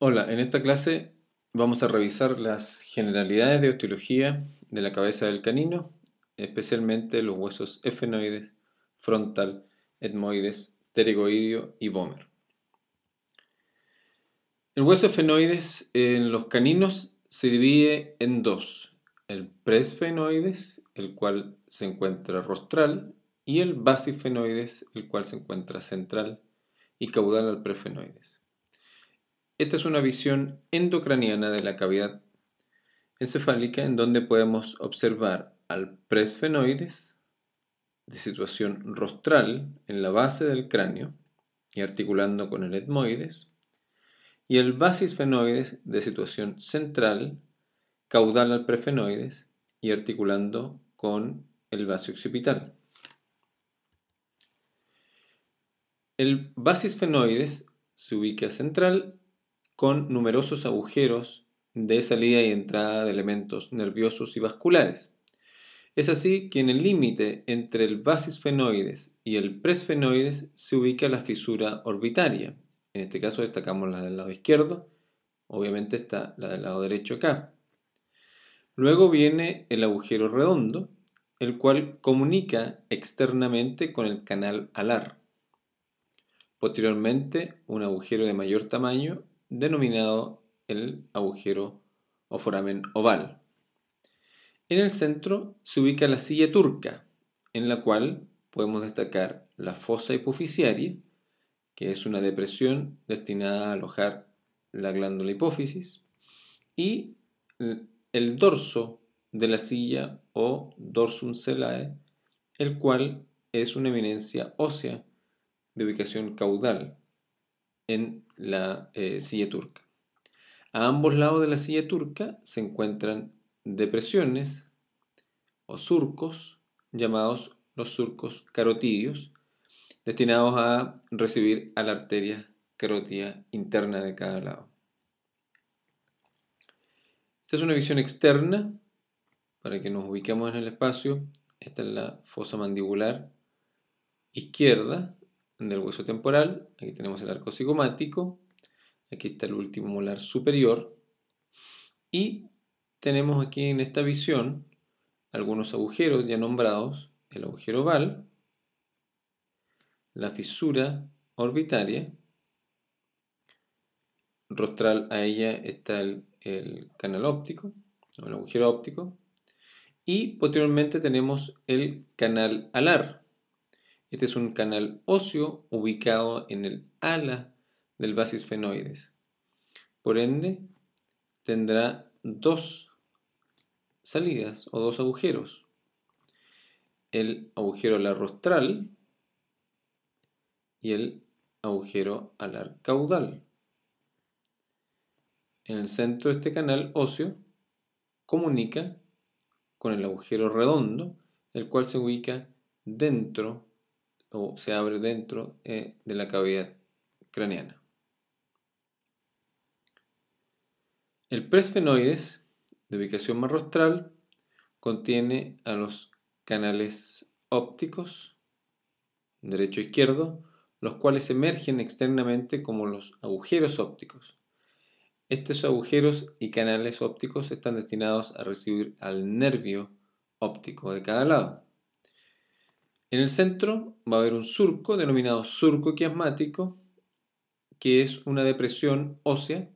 Hola, en esta clase vamos a revisar las generalidades de osteología de la cabeza del canino, especialmente los huesos efenoides, frontal, etmoides, pterigoideo y bómero. El hueso efenoides en los caninos se divide en dos, el presfenoides, el cual se encuentra rostral, y el basifenoides, el cual se encuentra central y caudal al prefenoides. Esta es una visión endocraniana de la cavidad encefálica en donde podemos observar al presfenoides de situación rostral en la base del cráneo y articulando con el etmoides y el basisfenoides de situación central caudal al prefenoides y articulando con el vaso occipital. El fenoides se ubica central con numerosos agujeros de salida y entrada de elementos nerviosos y vasculares. Es así que en el límite entre el basis fenoides y el presfenoides se ubica la fisura orbitaria. En este caso destacamos la del lado izquierdo, obviamente está la del lado derecho acá. Luego viene el agujero redondo, el cual comunica externamente con el canal alar. Posteriormente, un agujero de mayor tamaño denominado el agujero o foramen oval. En el centro se ubica la silla turca, en la cual podemos destacar la fosa hipofisiaria, que es una depresión destinada a alojar la glándula hipófisis, y el dorso de la silla o dorsum cellae, el cual es una eminencia ósea de ubicación caudal, en la eh, silla turca. A ambos lados de la silla turca se encuentran depresiones o surcos llamados los surcos carotidios, destinados a recibir a la arteria carotida interna de cada lado. Esta es una visión externa para que nos ubiquemos en el espacio. Esta es la fosa mandibular izquierda del hueso temporal, aquí tenemos el arco cigomático, aquí está el último molar superior y tenemos aquí en esta visión algunos agujeros ya nombrados, el agujero oval, la fisura orbitaria, rostral a ella está el, canal óptico, o el agujero óptico, y posteriormente tenemos el canal alar, este es un canal óseo ubicado en el ala del fenoides. Por ende, tendrá dos salidas o dos agujeros. El agujero alar rostral y el agujero alar caudal. En el centro de este canal óseo comunica con el agujero redondo, el cual se ubica dentro o se abre dentro eh, de la cavidad craneana. El presfenoides, de ubicación más rostral, contiene a los canales ópticos, derecho e izquierdo, los cuales emergen externamente como los agujeros ópticos. Estos agujeros y canales ópticos están destinados a recibir al nervio óptico de cada lado. En el centro va a haber un surco denominado surco quiasmático, que es una depresión ósea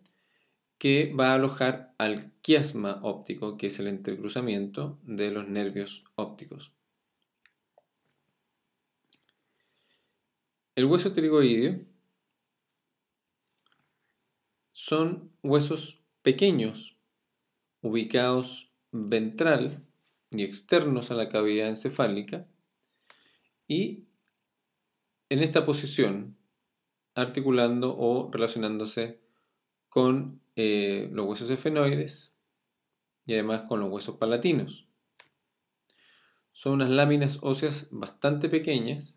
que va a alojar al quiasma óptico, que es el entrecruzamiento de los nervios ópticos. El hueso trigoideo son huesos pequeños ubicados ventral y externos a la cavidad encefálica y en esta posición, articulando o relacionándose con eh, los huesos esfenoides y además con los huesos palatinos. Son unas láminas óseas bastante pequeñas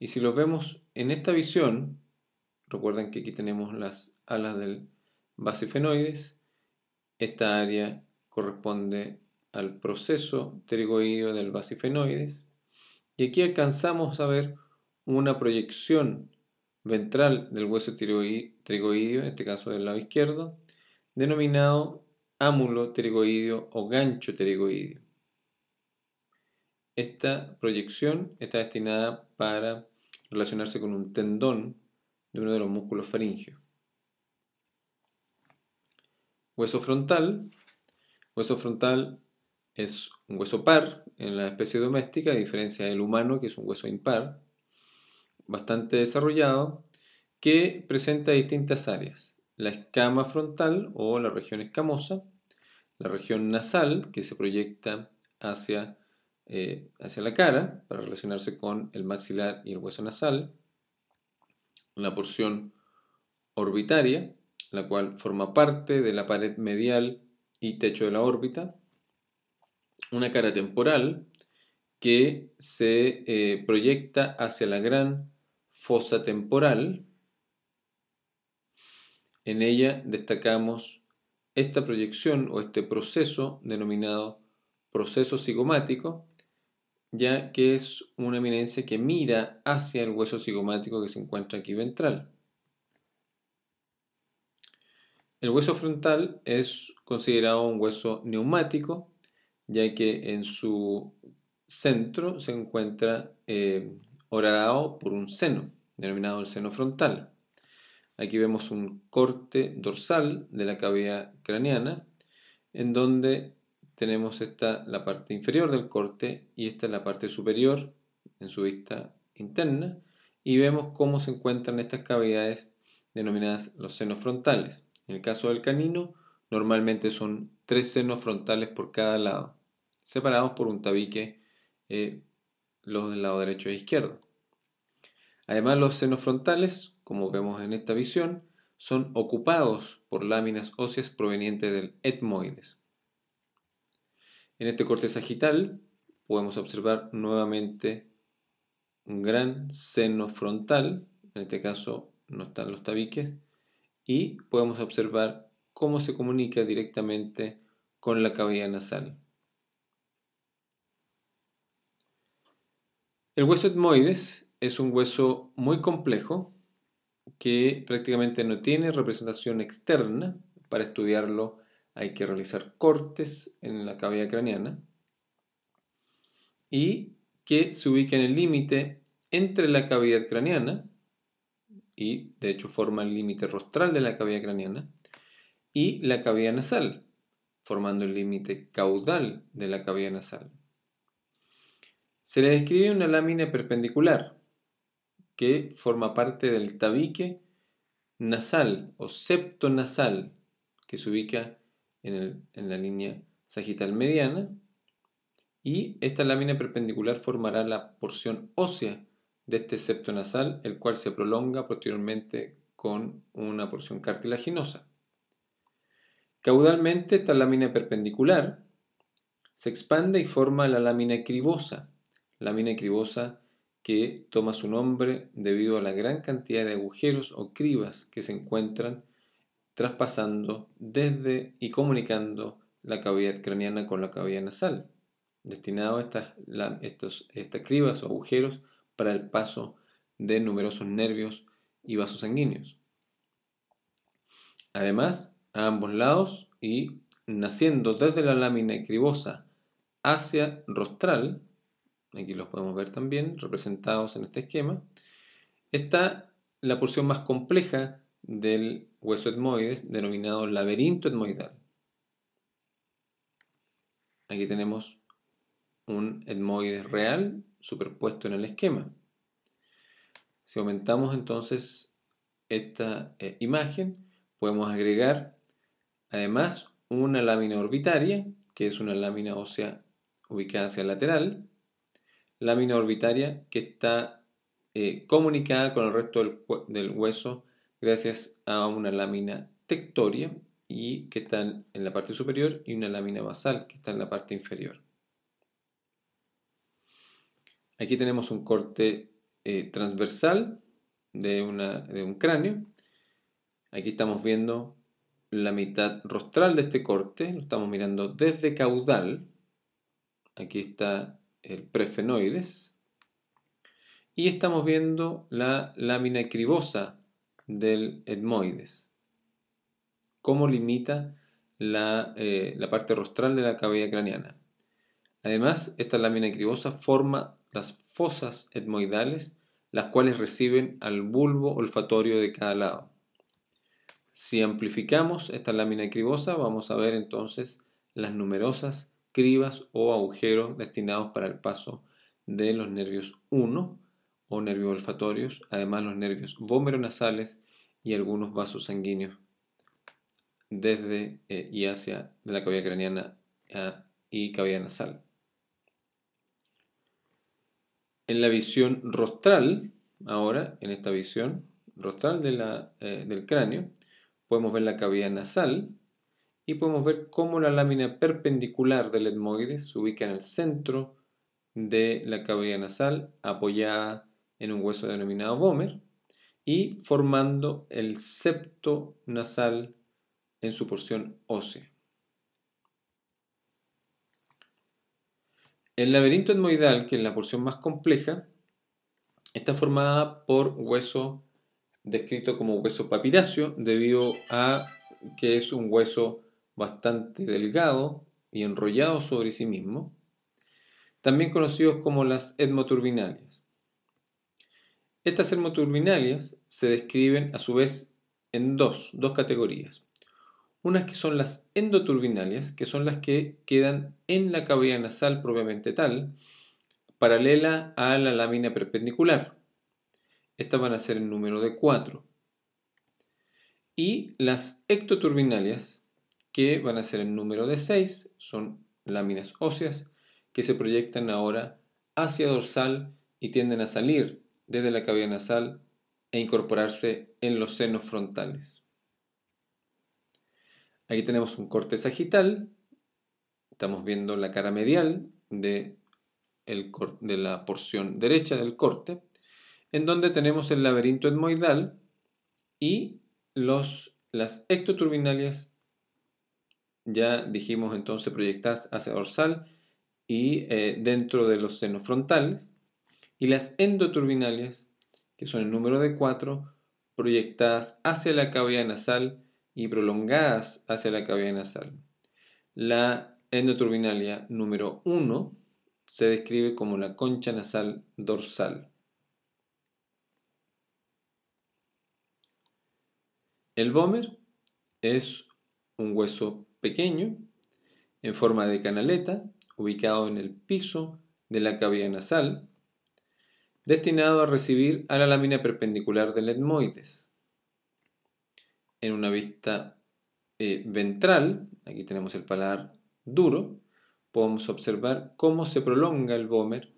y si los vemos en esta visión, recuerden que aquí tenemos las alas del basifenoides, esta área corresponde al proceso pterigoideo del basifenoides y aquí alcanzamos a ver una proyección ventral del hueso trigoideo, en este caso del lado izquierdo, denominado ámulo trigoideo o gancho trigoideo. Esta proyección está destinada para relacionarse con un tendón de uno de los músculos faringeos. Hueso frontal. Hueso frontal es un hueso par en la especie doméstica, a diferencia del humano, que es un hueso impar, bastante desarrollado, que presenta distintas áreas. La escama frontal o la región escamosa, la región nasal, que se proyecta hacia, eh, hacia la cara para relacionarse con el maxilar y el hueso nasal, la porción orbitaria, la cual forma parte de la pared medial y techo de la órbita, una cara temporal que se eh, proyecta hacia la gran fosa temporal. En ella destacamos esta proyección o este proceso denominado proceso cigomático, ya que es una eminencia que mira hacia el hueso cigomático que se encuentra aquí ventral. El hueso frontal es considerado un hueso neumático ya que en su centro se encuentra eh, horadado por un seno, denominado el seno frontal. Aquí vemos un corte dorsal de la cavidad craneana, en donde tenemos esta la parte inferior del corte y esta es la parte superior en su vista interna, y vemos cómo se encuentran estas cavidades denominadas los senos frontales. En el caso del canino, Normalmente son tres senos frontales por cada lado, separados por un tabique, eh, los del lado derecho e izquierdo. Además, los senos frontales, como vemos en esta visión, son ocupados por láminas óseas provenientes del etmoides. En este corte sagital podemos observar nuevamente un gran seno frontal, en este caso no están los tabiques, y podemos observar cómo se comunica directamente con la cavidad nasal. El hueso etmoides es un hueso muy complejo que prácticamente no tiene representación externa. Para estudiarlo hay que realizar cortes en la cavidad craneana y que se ubica en el límite entre la cavidad craneana y de hecho forma el límite rostral de la cavidad craneana y la cavidad nasal, formando el límite caudal de la cavidad nasal. Se le describe una lámina perpendicular que forma parte del tabique nasal o septo nasal que se ubica en, la línea sagital mediana y esta lámina perpendicular formará la porción ósea de este septo nasal, el cual se prolonga posteriormente con una porción cartilaginosa. Caudalmente, esta lámina perpendicular se expande y forma la lámina cribosa, lámina cribosa que toma su nombre debido a la gran cantidad de agujeros o cribas que se encuentran traspasando desde y comunicando la cavidad craneana con la cavidad nasal, destinado a estas, estas cribas o agujeros para el paso de numerosos nervios y vasos sanguíneos. Además, a ambos lados y naciendo desde la lámina cribosa hacia rostral, aquí los podemos ver también representados en este esquema, está la porción más compleja del hueso etmoides denominado laberinto etmoidal. Aquí tenemos un etmoides real superpuesto en el esquema. Si aumentamos entonces esta eh, imagen, podemos agregar Además, una lámina orbitaria, que es una lámina ósea ubicada hacia el lateral, lámina orbitaria que está eh, comunicada con el resto del, hueso gracias a una lámina tectoria y que está en la parte superior y una lámina basal que está en la parte inferior. Aquí tenemos un corte eh, transversal de, una, de un cráneo. Aquí estamos viendo la mitad rostral de este corte, lo estamos mirando desde caudal, aquí está el prefenoides, y estamos viendo la lámina cribosa del etmoides, cómo limita la, eh, parte rostral de la cavidad craneana. Además, esta lámina cribosa forma las fosas etmoidales, las cuales reciben al bulbo olfatorio de cada lado. Si amplificamos esta lámina cribosa, vamos a ver entonces las numerosas cribas o agujeros destinados para el paso de los nervios 1 o nervios olfatorios, además los nervios bómero-nasales y algunos vasos sanguíneos desde eh, y hacia de la cavidad craneana ah, y cavidad nasal. En la visión rostral, ahora, en esta visión rostral eh, del cráneo, podemos ver la cavidad nasal y podemos ver cómo la lámina perpendicular del etmoide se ubica en el centro de la cavidad nasal apoyada en un hueso denominado Bomer y formando el septo nasal en su porción ósea. El laberinto etmoidal, que es la porción más compleja, está formada por hueso descrito como hueso papiráceo debido a que es un hueso bastante delgado y enrollado sobre sí mismo, también conocidos como las etmoturbinalias. Estas etmoturbinalias se describen a su vez en dos, categorías. Unas que son las endoturbinalias, que son las que quedan en la cavidad nasal propiamente tal, paralela a la lámina perpendicular, estas van a ser el número de 4. Y las ectoturbinalias, que van a ser el número de 6, son láminas óseas que se proyectan ahora hacia dorsal y tienden a salir desde la cavidad nasal e incorporarse en los senos frontales. Aquí tenemos un corte sagital, estamos viendo la cara medial de, de la porción derecha del corte en donde tenemos el laberinto etmoidal y los, las ectoturbinalias, ya dijimos entonces proyectadas hacia dorsal y eh, dentro de los senos frontales, y las endoturbinales que son el número de cuatro, proyectadas hacia la cavidad nasal y prolongadas hacia la cavidad nasal. La endoturbinalia número 1 se describe como la concha nasal dorsal. El vomer es un hueso pequeño en forma de canaleta ubicado en el piso de la cavidad nasal destinado a recibir a la lámina perpendicular del etmoides. En una vista eh, ventral, aquí tenemos el paladar duro, podemos observar cómo se prolonga el vomer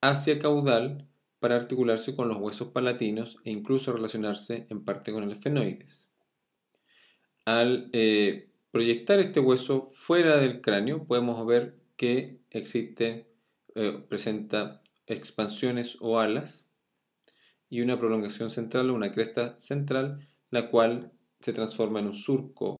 hacia caudal para articularse con los huesos palatinos e incluso relacionarse en parte con el esfenoides al eh, proyectar este hueso fuera del cráneo, podemos ver que existe, eh, presenta expansiones o alas y una prolongación central o una cresta central, la cual se transforma en un surco